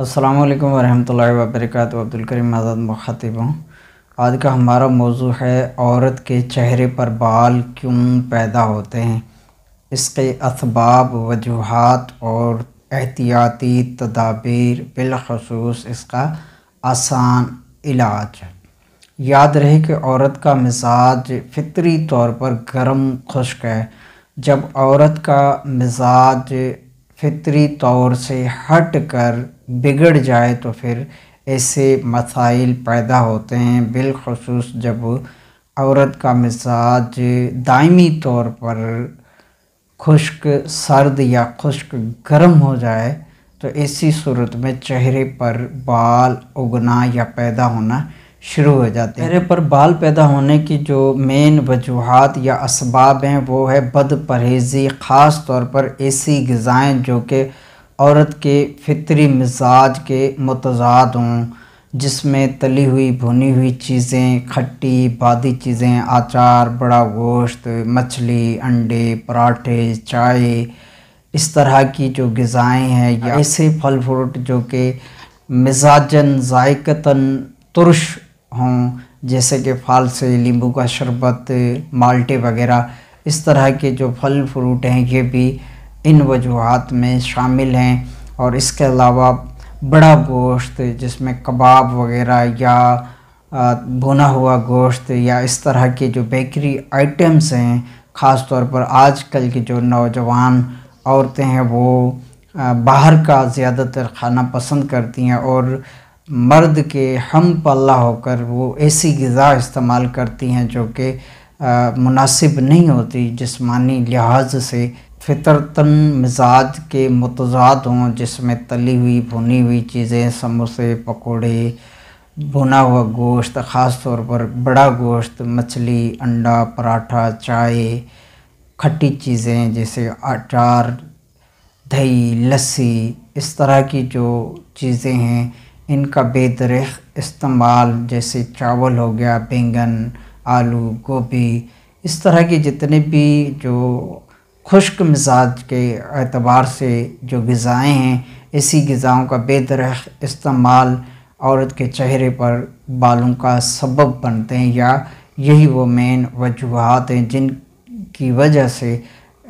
अस्सलाम वालेकुम वरहमतुल्लाहि वबरकatuह अब्दुल करीम आज़ाद मुखातिब हूँ आज का हमारा मौजू है औरत के चेहरे पर बाल क्यों पैदा होते हैं इसके असबाब वजूहत और एहतियाती तदाबीर बिलखसूस इसका आसान इलाज याद रहे कि औरत का मिजाज फितरी तौर पर गर्म खुश्क है जब औरत का मिजाज फितरी तौर से हट कर बिगड़ जाए तो फिर ऐसे मसाइल पैदा होते हैं बिलखसूस जब औरत का मिजाज दायमी तौर पर खुश्क सर्द या खुश्क गर्म हो जाए तो इसी सूरत में चेहरे पर बाल उगना या पैदा होना शुरू हो जाते हैं पर बाल पैदा होने की जो मेन वजूहत या इसबाब हैं वो है बद परहेज़ी ख़ास तौर पर ऐसी गज़ाएँ जो कि औरत के फितरी मिजाज के मतजाद हों जिसमें तली हुई भुनी हुई चीज़ें खट्टी बादी चीज़ें आचार बड़ा गोश्त मछली अंडे पराठे चाय इस तरह की जो गज़ाएँ हैं या ऐसे फल फ्रूट जो कि मिजाजन जायकता तुरश हों जैसे कि फाल से नींबू का शरबत माल्टे वगैरह इस तरह के जो फल फ्रूट हैं ये भी इन वजूहत में शामिल हैं और इसके अलावा बड़ा गोश्त जिसमें कबाब वगैरह या भुना हुआ गोश्त या इस तरह के जो बेकरी आइटम्स हैं ख़ास तौर पर आजकल के जो नौजवान औरतें हैं वो बाहर का ज़्यादातर खाना पसंद करती हैं और मर्द के हम पल्ला होकर वो ऐसी गज़ा इस्तेमाल करती हैं जो कि मुनासिब नहीं होती जिसमानी लिहाज से फितरतन मिजाज के मतजाद हों जिसमें तली हुई भुनी हुई चीज़ें समोसे पकौड़े भुना हुआ गोश्त ख़ास तौर पर बड़ा गोश्त मछली अंडा पराठा चाय खट्टी चीज़ें जैसे अचार दही लस्सी इस तरह की जो चीज़ें हैं इनका बेतरख़ इस्तेमाल जैसे चावल हो गया बैंगन आलू गोभी इस तरह के जितने भी जो खुश्क मिजाज के अतबार से जो गज़ाएँ हैं इसी गज़ाओं का बेतरख़ इस्तेमाल औरत के चेहरे पर बालों का सबब बनते हैं या यही वो मेन वजूहत हैं जिनकी वजह से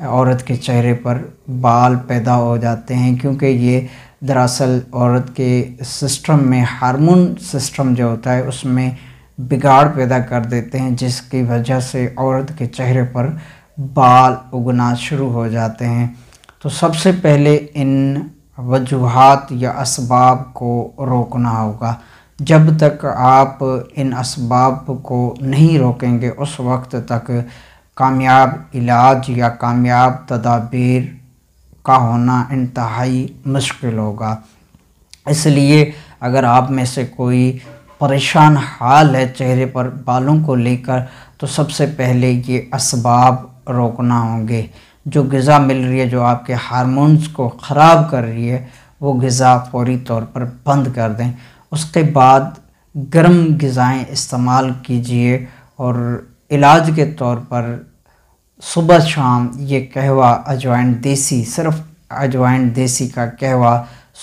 औरत के चेहरे पर बाल पैदा हो जाते हैं क्योंकि ये दरअसल औरत के सिस्टम में हार्मोन सिस्टम जो होता है उसमें बिगाड़ पैदा कर देते हैं जिसकी वजह से औरत के चेहरे पर बाल उगना शुरू हो जाते हैं तो सबसे पहले इन वजूहत या इसबाब को रोकना होगा जब तक आप इन इसबाब को नहीं रोकेंगे उस वक्त तक कामयाब इलाज या कामयाब तदाबीर का होना इंतहाई मुश्किल होगा इसलिए अगर आप में से कोई परेशान हाल है चेहरे पर बालों को लेकर तो सबसे पहले ये इसबाब रोकना होंगे जो गज़ा मिल रही है जो आपके हारमोन्स को ख़राब कर रही है वो गज़ा फौरी तौर पर बंद कर दें उसके बाद गर्म गज़ाएँ इस्तेमाल कीजिए और इलाज के तौर पर सुबह शाम ये कहवा अजवाइन देसी सिर्फ अजवाइन देसी का कहवा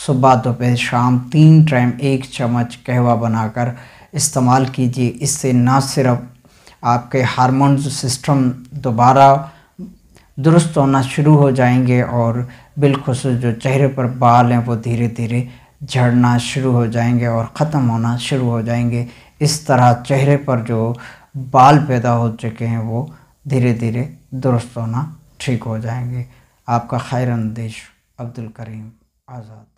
सुबह दोपहर शाम तीन टाइम एक चम्मच कहवा बनाकर इस्तेमाल कीजिए इससे ना सिर्फ आपके हारमोन सिस्टम दोबारा दुरुस्त होना शुरू हो जाएंगे और बिलखस जो चेहरे पर बाल हैं वो धीरे धीरे झड़ना शुरू हो जाएंगे और ख़त्म होना शुरू हो जाएंगे इस तरह चेहरे पर जो बाल पैदा हो चुके हैं वो धीरे धीरे दुरुस्त होना ठीक हो जाएंगे आपका खैर अंदेश अब्दुल करीम आज़ाद